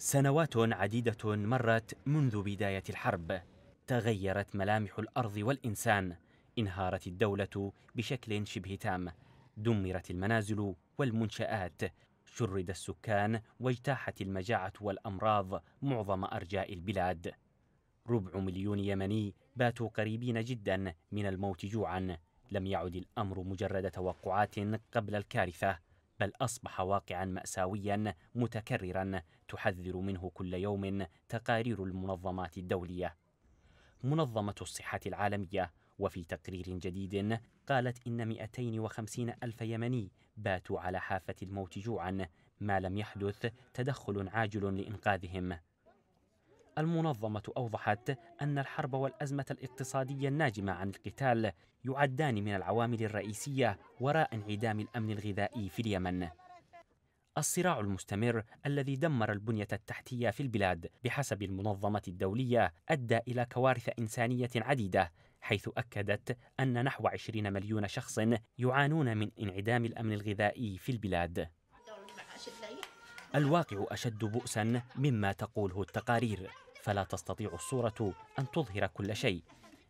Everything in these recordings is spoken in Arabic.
سنوات عديدة مرت منذ بداية الحرب تغيرت ملامح الأرض والإنسان انهارت الدولة بشكل شبه تام دمرت المنازل والمنشآت شرد السكان واجتاحت المجاعة والأمراض معظم أرجاء البلاد ربع مليون يمني باتوا قريبين جدا من الموت جوعا لم يعد الأمر مجرد توقعات قبل الكارثة بل أصبح واقعا مأساويا متكررا تحذر منه كل يوم تقارير المنظمات الدولية. منظمة الصحة العالمية وفي تقرير جديد قالت إن 250 ألف يمني باتوا على حافة الموت جوعا ما لم يحدث تدخل عاجل لإنقاذهم المنظمة أوضحت أن الحرب والأزمة الاقتصادية الناجمة عن القتال يعدان من العوامل الرئيسية وراء انعدام الأمن الغذائي في اليمن. الصراع المستمر الذي دمر البنية التحتية في البلاد بحسب المنظمة الدولية أدى إلى كوارث إنسانية عديدة حيث أكدت أن نحو 20 مليون شخص يعانون من انعدام الأمن الغذائي في البلاد الواقع أشد بؤسا مما تقوله التقارير فلا تستطيع الصورة أن تظهر كل شيء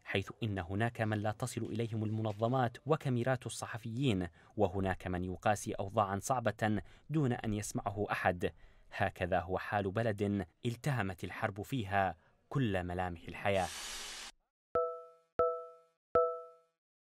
حيث إن هناك من لا تصل إليهم المنظمات وكاميرات الصحفيين وهناك من يقاسي أوضاعا صعبة دون أن يسمعه أحد هكذا هو حال بلد التهمت الحرب فيها كل ملامح الحياه